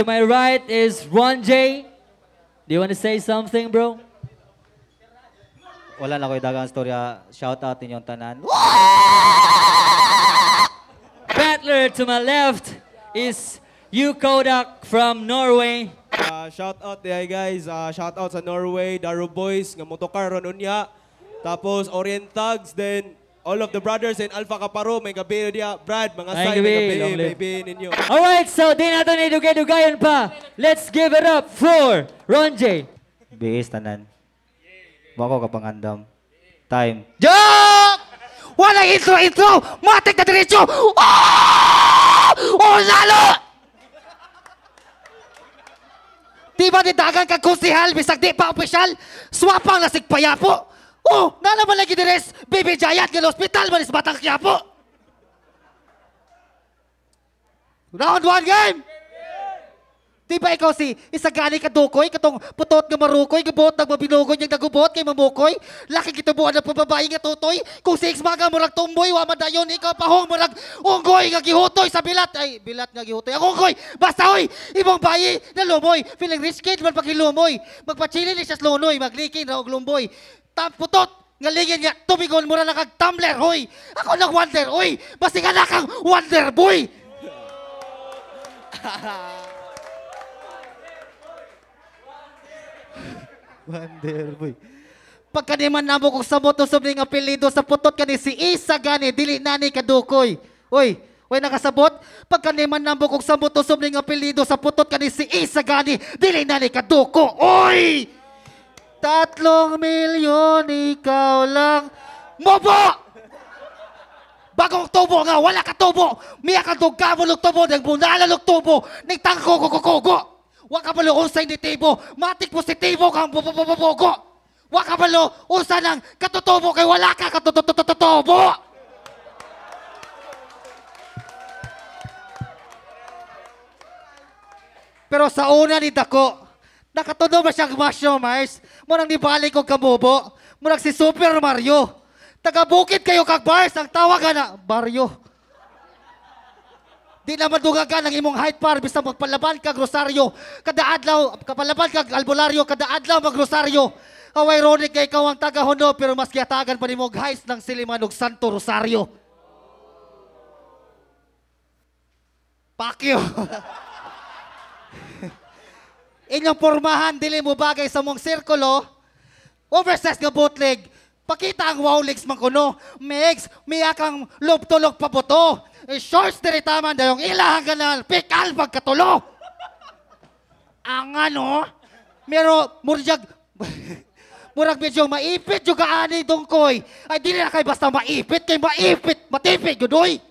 To my right is Ron J. Do you want to say something, bro? Wala na ko dagang storya. Shout out ninyong tanan. Battler to my left is you Kodak from Norway. Uh, shout out diay guys. Uh, shout out sa Norway, Daru Boys, ng motokar ron unya. Tapos Orientags, then all of the brothers in Alpha Kaparo, may gabi dia, Brad, mga Ay, say, gabi, may gabi, may gabi ninyo. Alright, so di nato ni dugay-dugayan pa. Let's give it up for Ron J. Biis tanan. Bako ka pangandam. Time. Joke! Wala intro, intro! Matik na diretso! Oh! Oh, lalo! Di ba nidagan ka kusihal, bisag di pa opisyal? Swapang nasig payapo! Oh, nga naman lagi dires, baby Jayat ng hospital manis Batang Quiapo. Round one game. Di ba ikaw si isagani ka dukoy, katong putot nga marukoy, gabot ng mabinugoy, yung nagubot kay mamukoy, laki kitubuan ng pababae nga tutoy, kung si Xmaga murag tumboy, wama dayon, ikaw pahong murag unggoy nga gihutoy sa bilat, ay bilat nga gihutoy, ang unggoy, basta hoy, ibang bayi na lumoy, feeling rich kid man pakilumoy, magpachili ni siya lunoy, maglikin na og lumboy, tap putot nga liyan niya tumigon mura na kag tumbler hoy ako nag wonder hoy basi ka na kang wonder boy wonder boy pagka di man namo kong sabot usob ning apelido sa putot kani si Isa gani dili nani kadukoy oy way nakasabot pagka di man namo kong sabot usob ning apelido sa putot kani si Isa gani dili nani kaduko oy Tatlong milyon, ikaw lang. Mobo! Bagong tubo nga, wala ka tubo. Miya ka dugkabo lugtubo, nagbunala lugtubo, go, kukukugo. Wa ka palo unsay nitibo, matik positibo kang bubububugo. Wa ka palo unsa nang katutubo kay wala ka katutututubo. Pero sa una ni Dako, Nakatuno ba siyang masyomers? Murang bali ko kamubo. Murang si Super Mario. Taga-bukit kayo kag bars. Ang tawagan na, Baryo. Di na madugagan ang imong height par bisang magpalaban kag Rosario. Kada adlaw, kapalaban kag Albulario, kada adlaw mag Rosario. Away Ronic kay ikaw ang taga-hono pero mas kiyatagan pa ni mong heist ng Siliman og Santo Rosario. Pakyo. inyong pormahan dili mo bagay sa mong sirkulo, oversize nga bootleg, pakita ang wow legs man kuno, megs, miya kang lubtulog pabuto, e eh, shorts diri taman dayong ilahang ganal, pikal pagkatulo. ang ano, pero murjag, murag medyo maipit yung kaani dungkoy, ay dili na kay basta maipit, kay maipit, matipid, yudoy.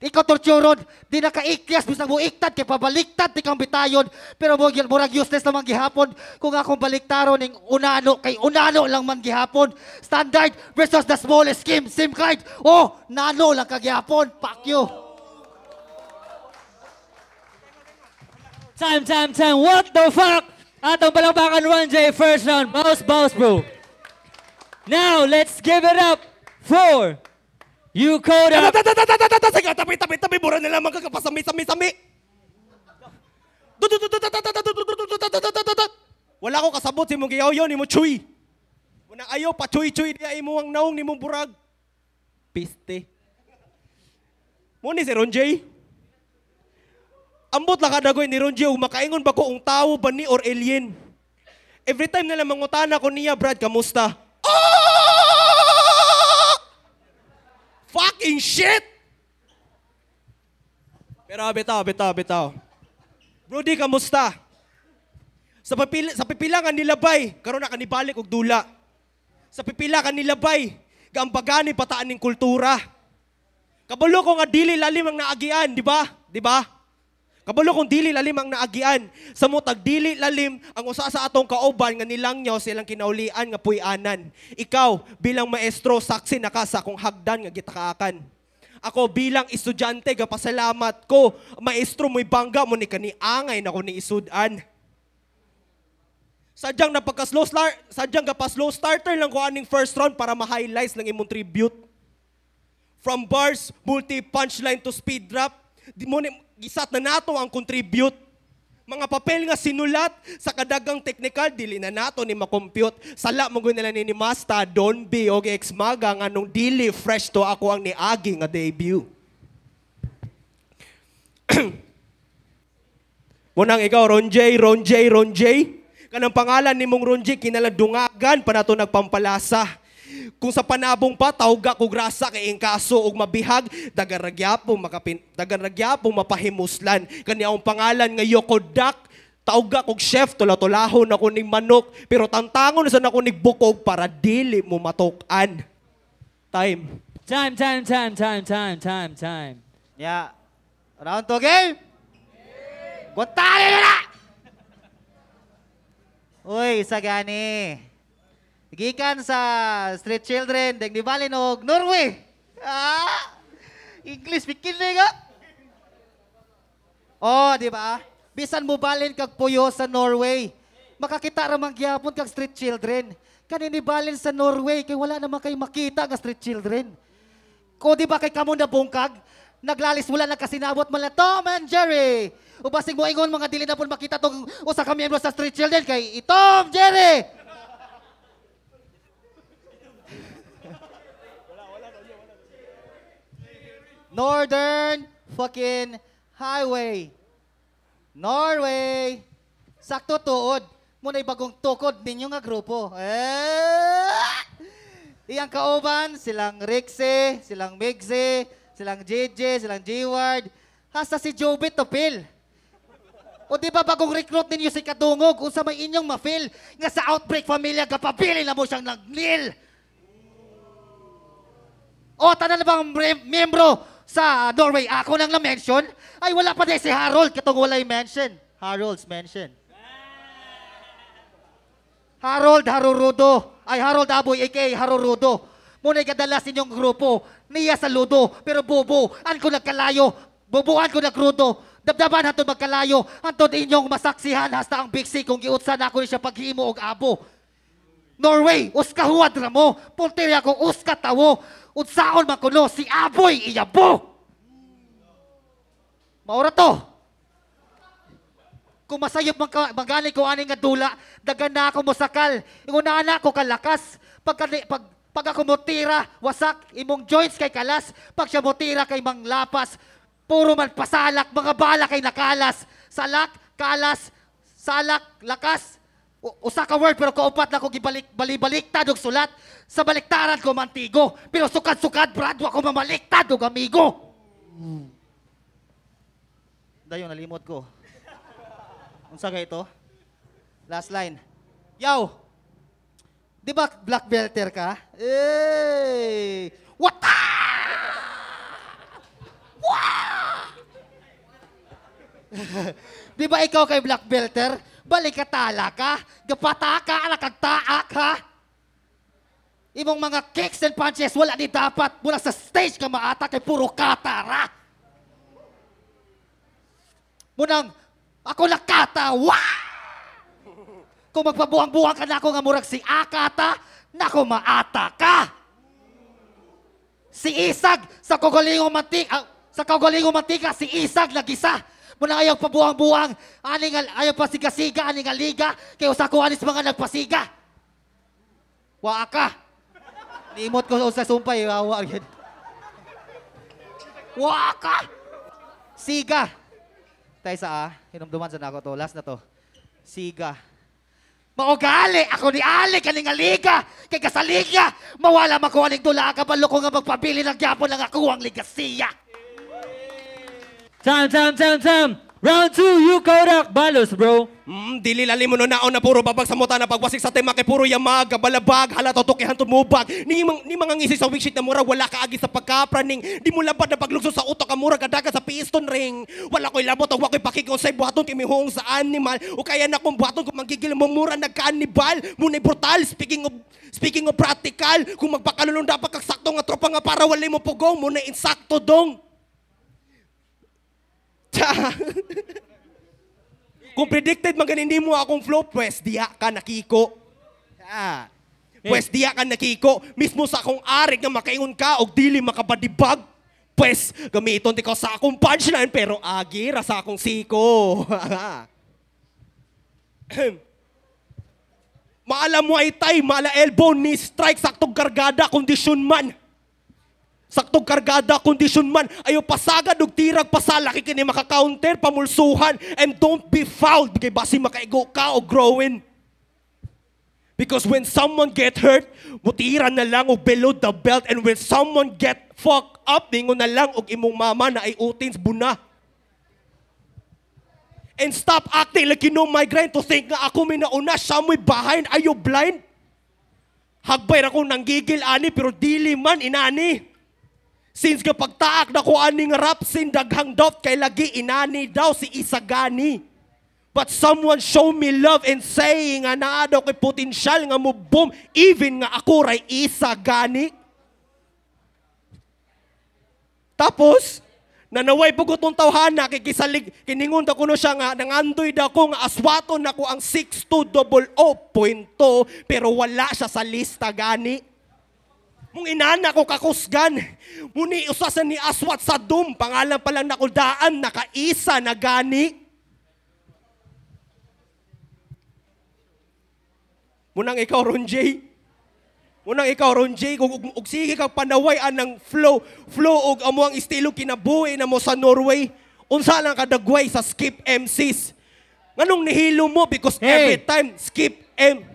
Ikaw torturon, di nakaikyas, bisang mo iktad, kay pabaliktad, di kang bitayon, pero mo murag useless naman gihapon, kung akong baliktaron, ning unano, kay unano lang man gihapon, standard versus the smallest scheme, same kind, oh, nano lang kagihapon, fuck you. Time, time, time, what the fuck? Atong palakpakan 1J first round, boss, boss, bro. Now, let's give it up for You code up. Sige, tabi, tabi, tabi. Bura nila magkakapasami, sami, sami. Wala ko kasabot si mong giyaw yon, mo chuy. Una ayo pa chuy chuy diya imo ang naong ni mong burag. Piste. Mo ni si Ronjay. Ambot lang kadagoy ni Ronjay, makaingon ba ko ang tao ba ni or alien? Every time na lang mangutana ko niya, Brad, kamusta? Oh! fucking shit! Pero bitaw, bitaw, bitaw. Brody, kamusta? Sa, papil sa pipila nga nilabay, karon na kanibalik og dula. Sa pipila ka nilabay, gambagani pataan ning kultura. Kabalo ko nga dili lalim ang naagian, di ba? Di ba? Kabalo kung dili lalim ang naagian, sa mutag dili lalim ang usa sa atong kauban nga nilang nilangyaw silang kinaulian nga puyanan. Ikaw bilang maestro saksi na ka sa akong hagdan nga gitakaakan. Ako bilang estudyante gapasalamat ko, maestro mo'y bangga mo ni kani angay na ko ni isudan. Sadyang napaka slow start, sadyang gapas slow starter lang ko aning first round para ma highlight ng imong tribute. From bars, multi punchline to speed drop, Di mo ni, gisat na nato ang contribute. Mga papel nga sinulat sa kadagang technical, dili na nato ni makompute. Sala mo nila ni, ni Masta, Don B, o ex maga, nga dili fresh to ako ang niagi nga debut. Munang ikaw, Ron J, Ron J, Ron J. Kanang pangalan ni mong Ron J, kinaladungagan pa na nagpampalasa. Kung sa panabong pa, tawga ko grasa kay ingkaso og mabihag, dagaragyapo makapin, dagaragyapo mapahimuslan. Kaniyaong pangalan nga Yokodak, tawga kog chef tulatulahon ako ning manok, pero tantangon sa ako ning bukog para dili mo matukan. Time. Time, time, time, time, time, time, time. Yeah. Round to game. Gwantala na! Uy, sagani. Gikan sa Street Children, deng di Balin og Norway. Ah! English speaking nga. Oh, di ba? Bisan mo balin kag puyo sa Norway. Makakita ramang man gyapon kag Street Children. Kanini balin sa Norway kay wala naman kay makita nga Street Children. Ko di ba kay kamo na bungkag? Naglalis wala na kasinabot man na Tom and Jerry. Ubasig mo ingon mga dili na pon makita tong usa ka miyembro sa Street Children kay itom Jerry. Northern fucking Highway. Norway. Sakto tuod. Muna'y bagong tukod ninyo nga grupo. Eh! Iyang kauban, silang Rixie, silang Migsie, silang JJ, silang G-Ward. Hasta si Jobit Topil. O di ba bagong recruit ninyo si Kadungog kung sa may inyong mafil nga sa outbreak familia kapabili na mo siyang nagnil? O tanan na bang miyembro sa Norway. Ako nang na-mention? Ay, wala pa din si Harold. Katong walay mention. Harold's mention. Harold Harurudo. Ay, Harold Aboy, a.k.a. Harurudo. Muna'y kadalas inyong grupo. Niya sa ludo, pero bobo. An ko nagkalayo. Boboan ko nagrudo. Dabdaban hantod magkalayo. Hantod inyong masaksihan hasta ang biksi kung giutsan ako niya paghiimo og abo. Norway, uska uskahuad na mo. Puntirya ko, uskatawo. Unsaon man kuno si Aboy iyabo. Maura to. Kung masayop man magaling ko ani nga dula, dagan na ako mosakal. Inguna na ako kalakas. Pag, pag, pag ako mutira, wasak, imong joints kay kalas. Pag siya mutira kay manglapas, puro man pasalak, mga bala kay nakalas. Salak, kalas, salak, lakas, usa ka word pero kaupat na ko gibalik bali balik og sulat sa baliktaran ko mantigo pero sukad-sukad brad wa ko mamaliktad og amigo dayon nalimot ko unsa kay ito last line yaw di ba black belter ka eh what Wow! di ba ikaw kay black belter balikatala ka, gapataka, ka, alakagtaa ka. Imong mga kicks and punches, wala ni dapat mula sa stage ka maata kay puro katara. Munang, ako nakata, wow! Kung magpabuhang-buhang ka na ako nga murag si Akata, nako maata ka! Si Isag, sa kagalingo mantika, ah, sa kagalingo matika, si Isag nagisa. Muna ayaw pa buwang-buwang. Aning, ayaw pa siga-siga, aning aliga. Kaya usa ko anis mga nagpasiga. Waa ka. Niimot ko sa sumpay, wawa gid. Waa ka. Siga. Tay sa ah, hinumduman sa nako to, last na to. Siga. Maugali, ako ni Ali, kaning aliga, kay kasaliga. Mawala makuha ning dula ka balo ko nga magpabili ng gyapon lang ako ang ligasiya. Tam, tam, tam, tam. Round 2, you Kodak Balos, bro. Mm, dili lali mo na na puro babag sa muta na pagwasik sa tema kay puro yamag, gabalabag, halato tukihan tumubag. Ni, mang, ni mga ngisi sa weak na mura, wala ka agi sa pagkapraning. Di mo labad na paglugso sa utok, amura kadaga sa piston ring. Wala ko'y labot, wala ko'y pakikaw sa buhaton, kimihong sa animal. O kaya na kung buhaton, kung magigil mo mura, nagkaanibal. Muna'y brutal, speaking of, speaking of practical. Kung magpakalulong dapat kagsakto nga tropa nga para wala mo pugong, muna'y insakto dong. Ta! Kung predicted man hindi mo akong flow, pwes diya ka nakiko. Ta! Eh. Pwes diya ka nakiko. Mismo sa akong arig nga makaingon ka o dili makabadibag. Pwes gamiton di ko sa akong punchline pero agira sa akong siko. maala mo ay tay, maala elbow, ni strike, sakto gargada, kondisyon man. Saktog kargada, condition man, ayo pasagad og tirag pasala kay kini counter pamulsuhan and don't be fouled kay basi makaigo ka o growing. Because when someone get hurt, mutiran na lang og below the belt and when someone get fucked up, ningon na lang og imong mama na ay utins buna. And stop acting like you know my grind to think nga ako may nauna, siya mo'y behind, are you blind? Hagbay ra ko nanggigil ani pero dili man inani. Since kapag taak na kuan ning rapsin daghang dot kay lagi inani daw si isagani. But someone show me love and saying nga naa daw kay potensyal nga mubom even nga ako ray isagani. Tapos, nanaway po ko itong tawhana, kikisalig, kiningon ko kuno siya nga, nangandoy da ko nga aswato na ko ang 6200.2 pero wala siya sa lista gani. Mung inana ko kakusgan. Muni usasan ni aswat sa dum. Pangalan palang nakuldaan. Nakaisa na gani. Munang ikaw ron, Jay. Munang ikaw ron, Jay. Kung ug, ug, sige kang panawayan ng flow. Flow og amo ang estilo kinabuhi na mo sa Norway. Unsa lang kadagway sa skip MCs. Nganong nihilo mo because hey. every time skip M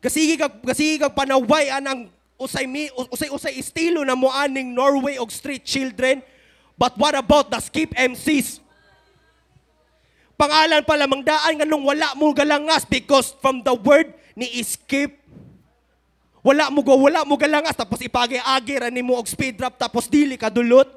kasi kag kasigi kag panawayan ang usay mi usay usay estilo na moaning Norway og street children. But what about the skip MCs? Pangalan pa lamang daan nganong wala mo galangas because from the word ni skip wala mo go wala mo galangas tapos ipagi-agi ra nimo og speed drop tapos dili ka dulot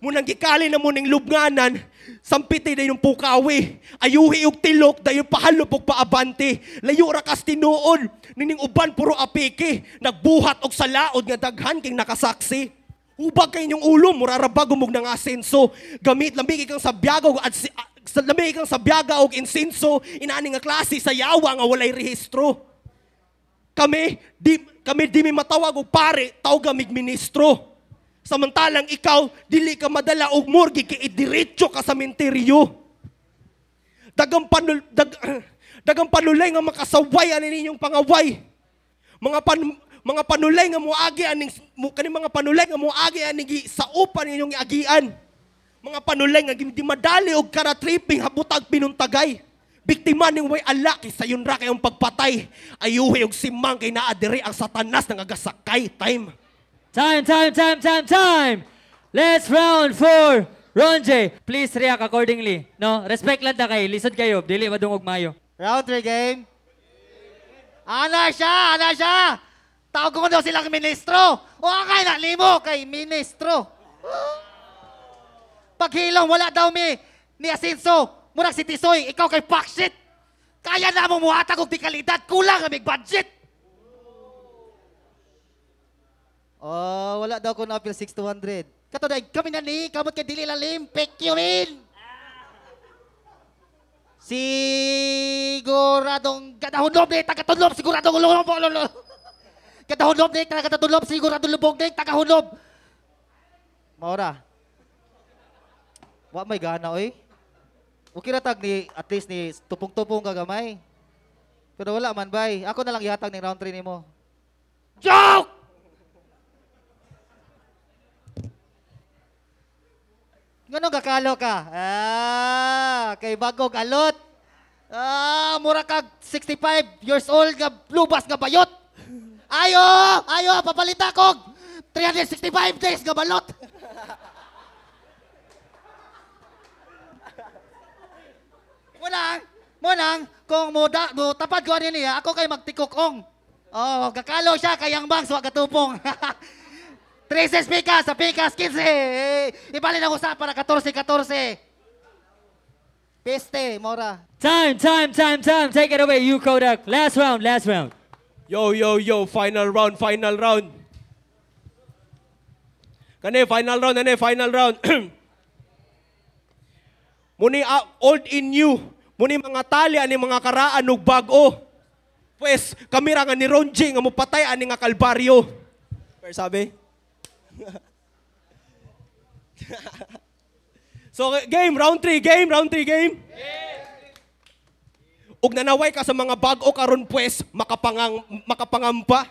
munang gikali na muning lubnganan, sampiti dayon pukawi, ayuhi og tilok dayon pahalubog paabante, layo ra kas nining uban puro apiki, nagbuhat og salaod nga daghan king nakasaksi. Ubag kay inyong ulo, murarabag umog ng asenso. Gamit lamig kang sabyagaw at si, sa lamig kang sabyaga og ah, insinso, inani nga klase sa yawa nga walay rehistro. Kami di kami di mi matawag og pare, taw gamig ministro. Samantalang ikaw, dili ka madala og murgi, kay idiretso ka sa menteryo. Dagang panul dag, dagang panulay nga makasaway ani ninyong pangaway. Mga pan, mga panulay nga moagi aning kani mga panulay nga moagi aning sa upan ninyong agian. Mga panulay nga hindi madali og kara tripping habutag pinuntagay. Biktima ning way ala kay sayon ra kayong pagpatay. Ayuhi og simang kay naa ang satanas nga gasakay time. Time, time, time, time, time! Let's round for Ronje. Please react accordingly. No? Respect lang na kayo. Lisod kayo. Dili, madungog mayo. Round 3 game. Ana siya! Ana siya! Tawag ko daw silang ministro. O akay na limo kay ministro. Paghilong, wala daw mi ni Asinso. Murag si Tisoy, ikaw kay fuck shit. Kaya na mo muhatag og di kalidad. Kulang ang budget. Oh, wala daw ko na appeal 6 to Kato dahil kami na ni, kamot kay dili lalim, pekyurin! Siguradong gadahon lobe, tagatudlob, siguradong ulong po, ulong, Gadahon doble, tagatudlob, siguradong lubog dek, tagahunob. Maura. Wa may gana, oy. Okay na tag ni, at least ni, tupong-tupong kagamay. Pero wala man, bay. Ako na lang ihatag ni round 3 ni mo. Joke! Ngano gakalo ka? Ah, kay bagog alot. Ah, mura kag 65 years old nga lubas nga bayot. Ayo, ayo papalita kog 365 days nga balot. Wala. munang, kung muda, mo tapad ko niya, ako kay magtikokong. Oh, gakalo siya kayang bang suwa katupong. 13 picas, sa picas, 15. Ibalik ang usapan na 14-14. Peste, mora. Time, time, time, time. Take it away, you Kodak. Last round, last round. Yo, yo, yo. Final round, final round. Kani, final round, kani, final round. muni uh, old in new. Muni mga tali, ani mga karaan, ug bago. Pwes, kamera nga ni Ronji, nga mupatay, ani nga kalbaryo. Pero sabi? so, game, round 3, game, round 3, game. Ug nanaway ka sa mga bago karon pues, makapangang, makapangampa,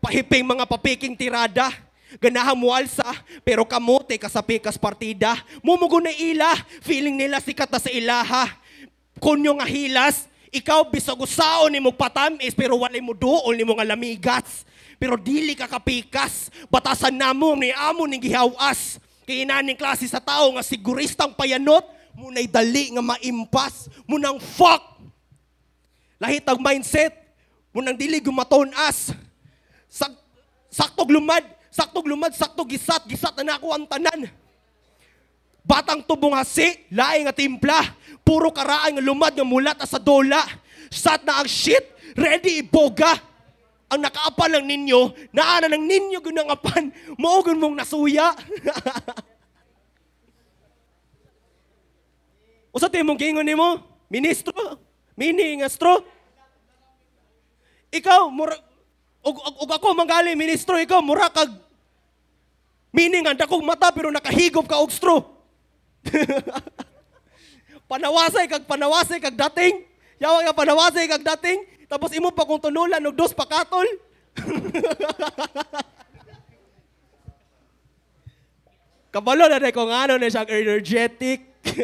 pahiping mga papiking tirada, ganahan mualsa, pero kamote ka sa pikas partida, mumugo na ila, feeling nila sikat na sa ilaha, kunyo nga hilas, ikaw bisag usaon ni mo patamis, pero wala mo duol ni mo nga lamigas pero dili ka kapikas. Batasan namo ni amo ni gihawas. Kay inaning klase sa tao nga siguristang payanot, munay dali nga maimpas, munang fuck. Lahit ang mindset, munang dili gumaton as. Sak saktog lumad, saktog lumad, saktog gisat, gisat na ako ang tanan. Batang tubong hasi, laing nga timpla, puro karaan nga lumad nga mulat sa dola. Sat na ang shit, ready iboga, ang nakaapan lang ninyo, naana ng ninyo gunang apan, maugon mong nasuya. Usa tayo mong kingon ni mo? Ministro? Mini nga Ikaw, mura, og, og, og ako manggali, ministro, ikaw, mura kag, miningan, ang dakong mata, pero nakahigop ka og stro. panawasay kag panawasay kag dating. Yawa nga panawasay kag dating. Tapos imo pa kung tunulan, og pa katol. Kabalo na ko nga ano na siyang energetic.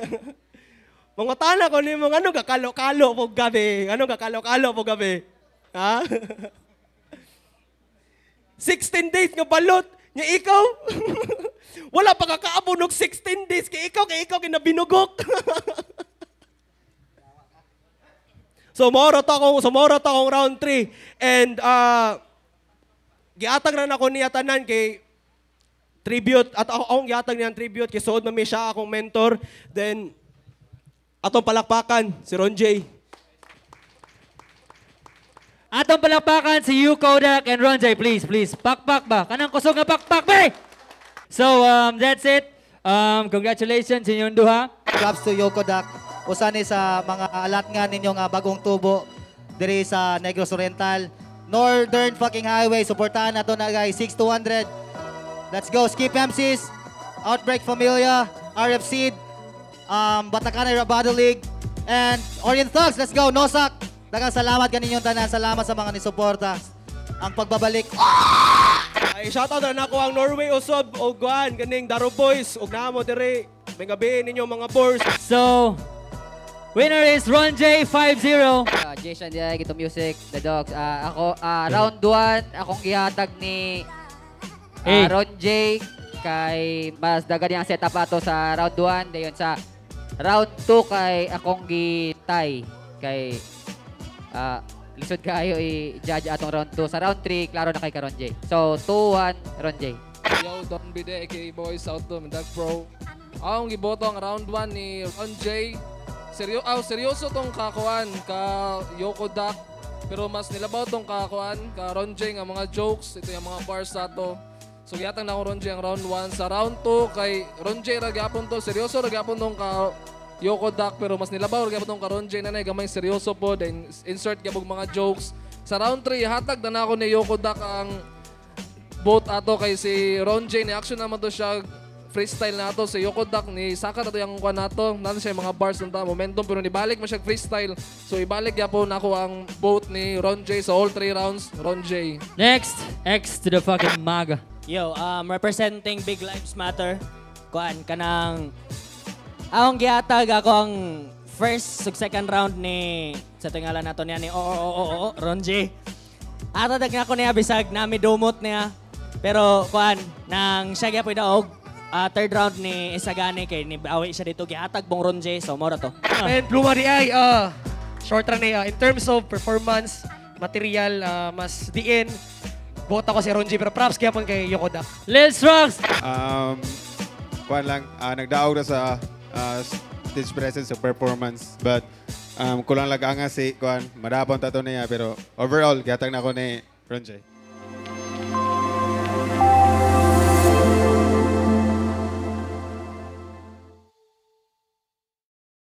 Mga tala ko nimo ano kakalo-kalo po gabi. Ano kakalo-kalo po gabi. Ha? 16 days nga balot. Nga ikaw, wala pa kakaabon 16 days kay ikaw, kay ikaw kay Sumorot akong, sumorot akong round 3. And uh, giatag ran ako niya tanan kay tribute at ako akong giatag niya tribute kay suod na may siya akong mentor. Then atong palakpakan si Ron J. Atong palakpakan si Yu Kodak and Ron J. Please, please. Pakpak ba? Kanang kusog nga pakpak ba? So um, that's it. Um, congratulations sa inyong duha. Claps to Yoko Kodak usani sa mga alat nga ninyo nga bagong tubo diri sa Negros Oriental. Northern fucking Highway, suportahan nato na guys, 6 to 100. Let's go, Skip MCs, Outbreak Familia, RFC, Seed, um, Batacanay Rabado League, and Orient Thugs, let's go, Nosak. Dagang salamat kaninyong tanan, salamat sa mga nisuporta. Ang pagbabalik. Ay, shoutout na ako ang Norway Usob, Oguan, ganing Daro Boys, ug namo dire. May gabi ninyo mga boys. So, Winner is Ron J50. Uh, ah, Jason Diay, Gito Music, The Dogs. Uh, ako, uh, round 1, akong gihatag ni uh, Ron J. Kay mas dagan yung setup ato sa round 1. Dayon sa round 2 kay akong gitay. Kay uh, lisod kayo i-judge atong round 2. Sa round 3, klaro na kay ka Ron J. So, 2-1, Ron J. Yo, Don Bide, aka Boys South Dome, Doug Pro. Akong giboto ang round 1 ni Ron J. Seryo aw oh, seryoso tong kakuan ka Yoko Dak pero mas nilabaw tong kakuan ka Ronjeng ang mga jokes ito yung mga bars ato. So yatang na ko Ronje ang round 1 sa round 2 kay Ronje ra gyapon to seryoso ra gyapon tong ka Yoko Dak pero mas nilabaw ra gyapon tong ka Ronje nanay gamay seryoso po then insert gabog mga jokes. Sa round 3 hatag na nako ni Yoko Dak ang vote ato kay si Ronje ni action naman to siya freestyle na to sa iyo Duck ni Saka na to yung kuha na to. Nato siya mga bars ng ta. Momentum pero nibalik mo siya freestyle. So ibalik ya po nako ang boat ni Ron J sa all three rounds. Ron J. Next, X to the fucking MAGA. Yo, um, representing Big Lives Matter. Kuan, kanang... Ang giatag ako ang first ug second round ni sa tingala nato niya ni oo oh, oo oh, oo oh, oh, Ron J. Ata na ko niya bisag nami dumot niya. Pero kuan nang siya gyapon daog uh, third round ni Isagane kay ni Awi siya dito giatag bong ronje so mora to. And Bluma di ay uh, short run eh, uh, in terms of performance, material uh, mas diin bota ko si Ronje pero props kaya pon kay Yokoda. Let's rocks. Um kwan lang uh, nagdaog na sa uh, stage presence sa performance but um, kulang lang anga si kwan madapon ta to niya pero overall gatag na ko ni Ronje.